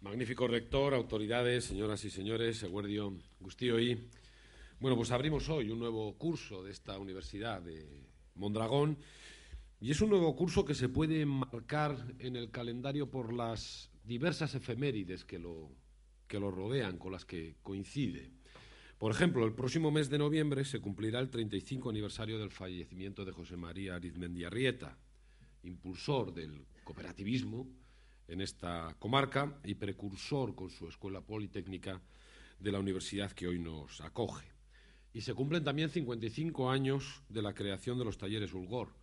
Magnífico rector, autoridades, señoras y señores, Eguerdio y... Bueno, pues abrimos hoy un nuevo curso de esta Universidad de Mondragón y es un nuevo curso que se puede marcar en el calendario por las diversas efemérides que lo, que lo rodean, con las que coincide. Por ejemplo, el próximo mes de noviembre se cumplirá el 35 aniversario del fallecimiento de José María Arrieta, impulsor del cooperativismo, en esta comarca y precursor con su escuela politécnica de la universidad que hoy nos acoge. Y se cumplen también 55 años de la creación de los talleres Ulgor,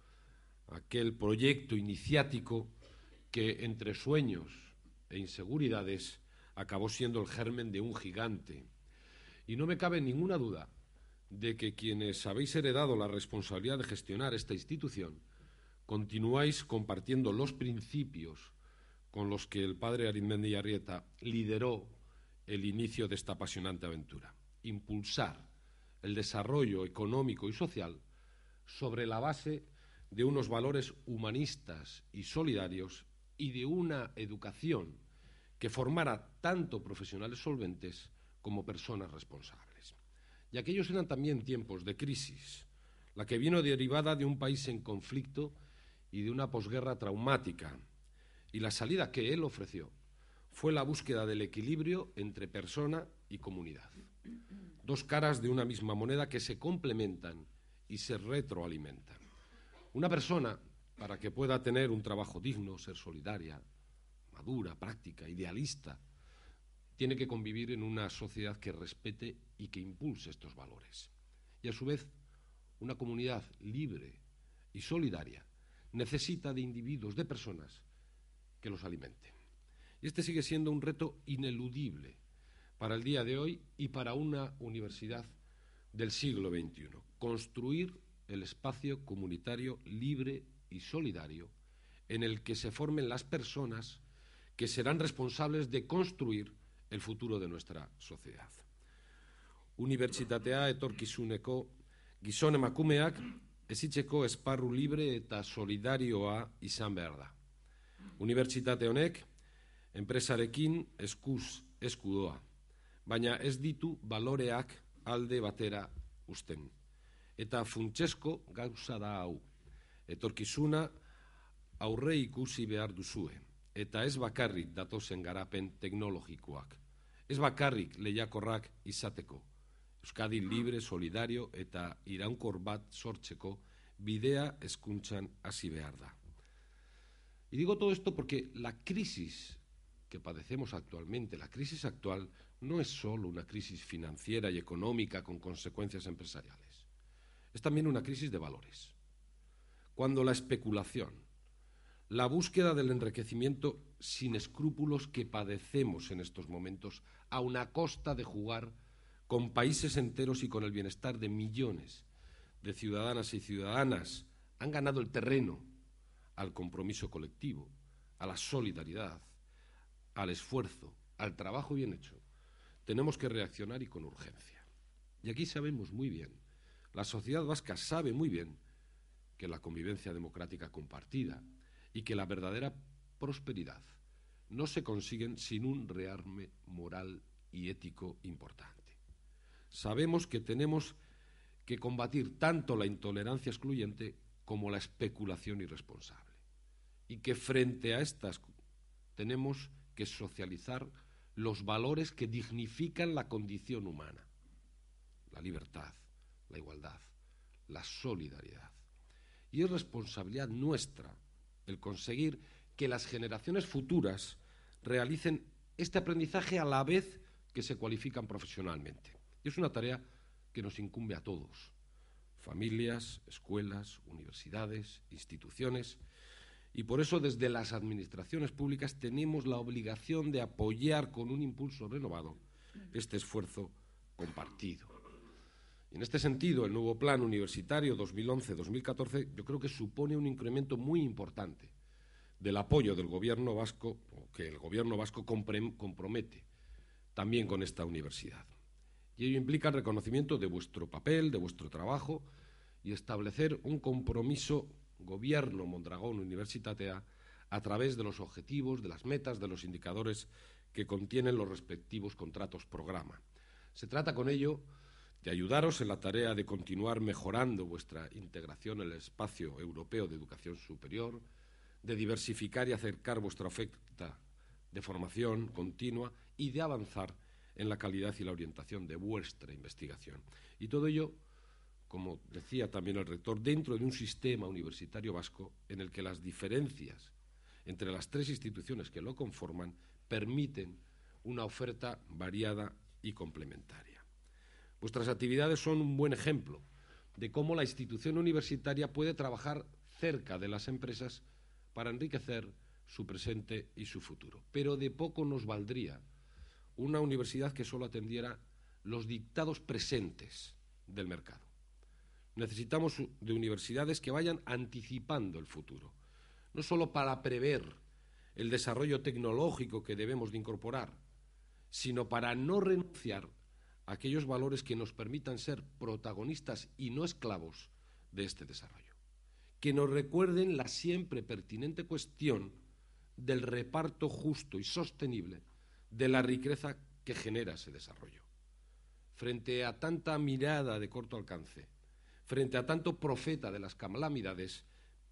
aquel proyecto iniciático que entre sueños e inseguridades acabó siendo el germen de un gigante. Y no me cabe ninguna duda de que quienes habéis heredado la responsabilidad de gestionar esta institución continuáis compartiendo los principios con los que el padre Arizmendi Arrieta lideró el inicio de esta apasionante aventura. Impulsar el desarrollo económico y social sobre la base de unos valores humanistas y solidarios y de una educación que formara tanto profesionales solventes como personas responsables. Y aquellos eran también tiempos de crisis, la que vino derivada de un país en conflicto y de una posguerra traumática, y la salida que él ofreció fue la búsqueda del equilibrio entre persona y comunidad. Dos caras de una misma moneda que se complementan y se retroalimentan. Una persona, para que pueda tener un trabajo digno, ser solidaria, madura, práctica, idealista, tiene que convivir en una sociedad que respete y que impulse estos valores. Y a su vez, una comunidad libre y solidaria necesita de individuos, de personas que los alimente. Y este sigue siendo un reto ineludible para el día de hoy y para una universidad del siglo XXI. Construir el espacio comunitario libre y solidario en el que se formen las personas que serán responsables de construir el futuro de nuestra sociedad. Universitatea etorkizuneko Gisone emakumeak ezitzeko esparru libre eta solidarioa izan behar Unibertsitate honek, enpresarekin eskuz eskudoa, baina ez ditu baloreak alde batera usten. Eta funtsesko gauza da hau, etorkizuna aurre ikusi behar duzue, eta ez bakarrik datozen garapen teknologikoak, ez bakarrik lehiakorrak izateko, Euskadi libre, solidario eta iraunkor bat sortzeko bidea eskuntzan hasi behar da. Y digo todo esto porque la crisis que padecemos actualmente, la crisis actual, no es solo una crisis financiera y económica con consecuencias empresariales, es también una crisis de valores. Cuando la especulación, la búsqueda del enriquecimiento sin escrúpulos que padecemos en estos momentos, a una costa de jugar con países enteros y con el bienestar de millones de ciudadanas y ciudadanas, han ganado el terreno al compromiso colectivo, a la solidaridad, al esfuerzo, al trabajo bien hecho. Tenemos que reaccionar y con urgencia. Y aquí sabemos muy bien, la sociedad vasca sabe muy bien que la convivencia democrática compartida y que la verdadera prosperidad no se consiguen sin un rearme moral y ético importante. Sabemos que tenemos que combatir tanto la intolerancia excluyente como la especulación irresponsable. Y que frente a estas tenemos que socializar los valores que dignifican la condición humana, la libertad, la igualdad, la solidaridad. Y es responsabilidad nuestra el conseguir que las generaciones futuras realicen este aprendizaje a la vez que se cualifican profesionalmente. es una tarea que nos incumbe a todos, familias, escuelas, universidades, instituciones. Y por eso desde las administraciones públicas tenemos la obligación de apoyar con un impulso renovado este esfuerzo compartido. en este sentido, el nuevo plan universitario 2011-2014 yo creo que supone un incremento muy importante del apoyo del gobierno vasco, que el gobierno vasco compromete también con esta universidad. Y ello implica el reconocimiento de vuestro papel, de vuestro trabajo y establecer un compromiso gobierno Mondragón Universitatea a través de los objetivos, de las metas, de los indicadores que contienen los respectivos contratos programa. Se trata con ello de ayudaros en la tarea de continuar mejorando vuestra integración en el espacio europeo de educación superior, de diversificar y acercar vuestra oferta de formación continua y de avanzar en la calidad y la orientación de vuestra investigación. Y todo ello, como decía también el rector, dentro de un sistema universitario vasco en el que las diferencias entre las tres instituciones que lo conforman permiten una oferta variada y complementaria. Vuestras actividades son un buen ejemplo de cómo la institución universitaria puede trabajar cerca de las empresas para enriquecer su presente y su futuro. Pero de poco nos valdría una universidad que solo atendiera los dictados presentes del mercado. Necesitamos de universidades que vayan anticipando el futuro, no solo para prever el desarrollo tecnológico que debemos de incorporar, sino para no renunciar a aquellos valores que nos permitan ser protagonistas y no esclavos de este desarrollo. Que nos recuerden la siempre pertinente cuestión del reparto justo y sostenible de la riqueza que genera ese desarrollo. Frente a tanta mirada de corto alcance, frente a tanto profeta de las calamidades,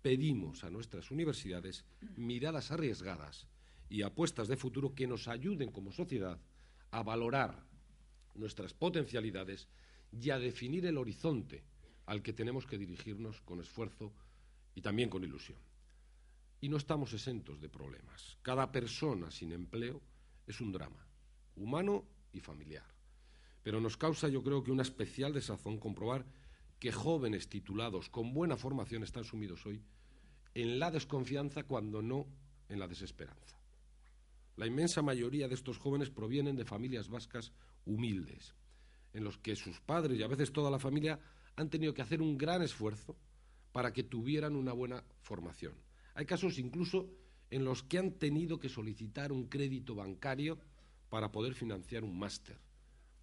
pedimos a nuestras universidades miradas arriesgadas y apuestas de futuro que nos ayuden como sociedad a valorar nuestras potencialidades y a definir el horizonte al que tenemos que dirigirnos con esfuerzo y también con ilusión. Y no estamos exentos de problemas. Cada persona sin empleo es un drama, humano y familiar. Pero nos causa yo creo que una especial desazón comprobar que jóvenes titulados con buena formación están sumidos hoy en la desconfianza cuando no en la desesperanza. La inmensa mayoría de estos jóvenes provienen de familias vascas humildes, en los que sus padres y a veces toda la familia han tenido que hacer un gran esfuerzo para que tuvieran una buena formación. Hay casos incluso en los que han tenido que solicitar un crédito bancario para poder financiar un máster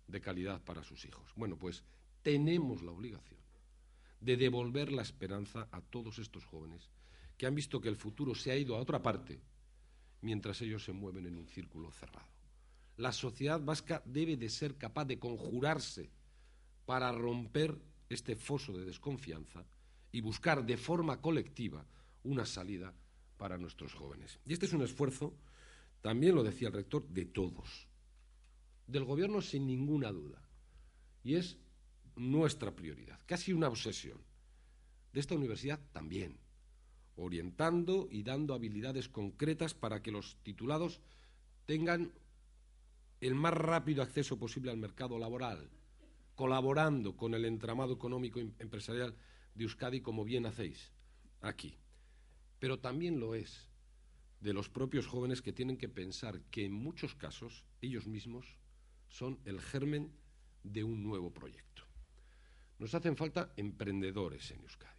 de calidad para sus hijos. Bueno, pues tenemos la obligación de devolver la esperanza a todos estos jóvenes que han visto que el futuro se ha ido a otra parte mientras ellos se mueven en un círculo cerrado. La sociedad vasca debe de ser capaz de conjurarse para romper este foso de desconfianza y buscar de forma colectiva una salida para nuestros jóvenes. Y este es un esfuerzo, también lo decía el rector, de todos, del gobierno sin ninguna duda. Y es nuestra prioridad, casi una obsesión. De esta universidad también, orientando y dando habilidades concretas para que los titulados tengan el más rápido acceso posible al mercado laboral, colaborando con el entramado económico empresarial de Euskadi como bien hacéis aquí pero también lo es de los propios jóvenes que tienen que pensar que en muchos casos ellos mismos son el germen de un nuevo proyecto. Nos hacen falta emprendedores en Euskadi,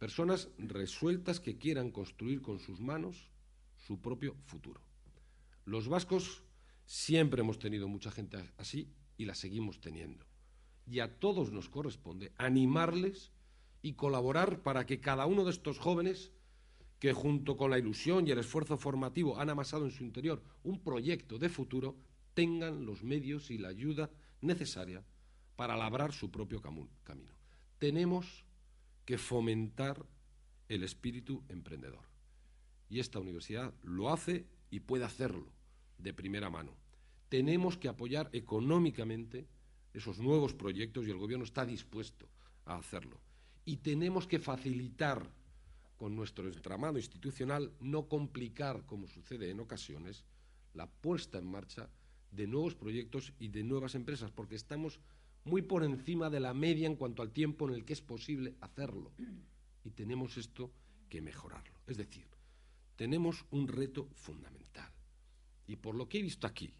personas resueltas que quieran construir con sus manos su propio futuro. Los vascos siempre hemos tenido mucha gente así y la seguimos teniendo. Y a todos nos corresponde animarles y colaborar para que cada uno de estos jóvenes que junto con la ilusión y el esfuerzo formativo han amasado en su interior un proyecto de futuro, tengan los medios y la ayuda necesaria para labrar su propio camino. Tenemos que fomentar el espíritu emprendedor. Y esta universidad lo hace y puede hacerlo de primera mano. Tenemos que apoyar económicamente esos nuevos proyectos y el Gobierno está dispuesto a hacerlo. Y tenemos que facilitar con nuestro entramado institucional no complicar, como sucede en ocasiones, la puesta en marcha de nuevos proyectos y de nuevas empresas, porque estamos muy por encima de la media en cuanto al tiempo en el que es posible hacerlo. Y tenemos esto que mejorarlo. Es decir, tenemos un reto fundamental. Y por lo que he visto aquí,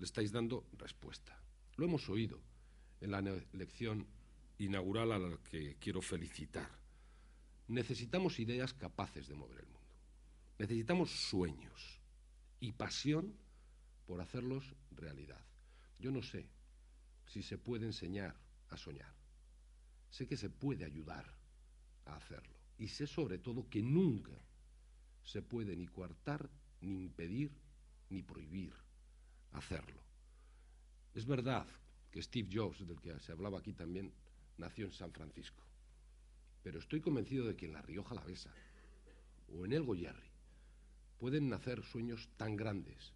le estáis dando respuesta. Lo hemos oído en la elección inaugural a la que quiero felicitar. Necesitamos ideas capaces de mover el mundo. Necesitamos sueños y pasión por hacerlos realidad. Yo no sé si se puede enseñar a soñar. Sé que se puede ayudar a hacerlo. Y sé sobre todo que nunca se puede ni coartar, ni impedir, ni prohibir hacerlo. Es verdad que Steve Jobs, del que se hablaba aquí también, nació en San Francisco pero estoy convencido de que en la Rioja la Besa o en el Goyerri pueden nacer sueños tan grandes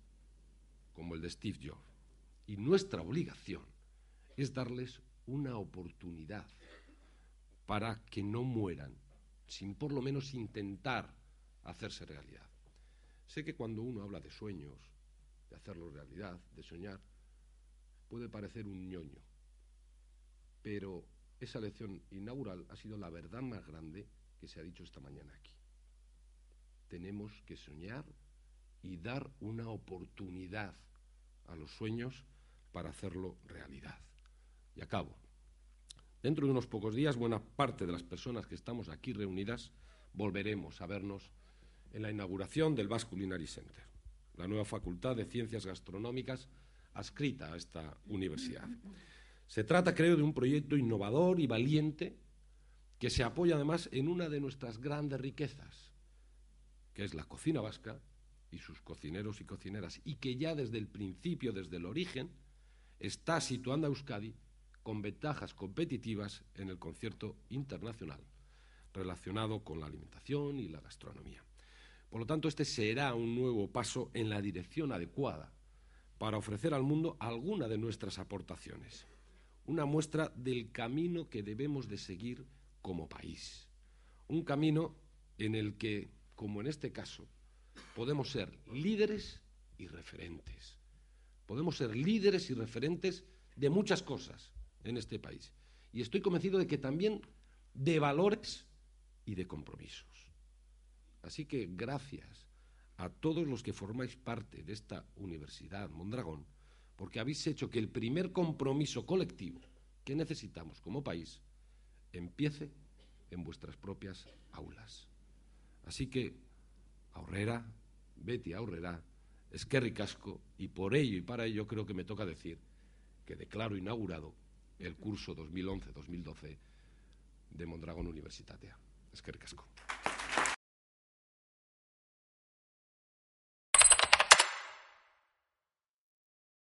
como el de Steve Jobs. Y nuestra obligación es darles una oportunidad para que no mueran sin por lo menos intentar hacerse realidad. Sé que cuando uno habla de sueños, de hacerlo realidad, de soñar, puede parecer un ñoño, pero esa lección inaugural ha sido la verdad más grande que se ha dicho esta mañana aquí. Tenemos que soñar y dar una oportunidad a los sueños para hacerlo realidad. Y acabo. Dentro de unos pocos días, buena parte de las personas que estamos aquí reunidas volveremos a vernos en la inauguración del Basque Culinary Center, la nueva Facultad de Ciencias Gastronómicas adscrita a esta universidad. Se trata, creo, de un proyecto innovador y valiente que se apoya además en una de nuestras grandes riquezas, que es la cocina vasca y sus cocineros y cocineras, y que ya desde el principio, desde el origen, está situando a Euskadi con ventajas competitivas en el concierto internacional relacionado con la alimentación y la gastronomía. Por lo tanto, este será un nuevo paso en la dirección adecuada para ofrecer al mundo alguna de nuestras aportaciones una muestra del camino que debemos de seguir como país. Un camino en el que, como en este caso, podemos ser líderes y referentes. Podemos ser líderes y referentes de muchas cosas en este país. Y estoy convencido de que también de valores y de compromisos. Así que gracias a todos los que formáis parte de esta Universidad Mondragón porque habéis hecho que el primer compromiso colectivo que necesitamos como país empiece en vuestras propias aulas. Así que, ahorrera, Betty ahorrera, es que ricasco, y por ello y para ello creo que me toca decir que declaro inaugurado el curso 2011-2012 de Mondragón Universitatea. Es que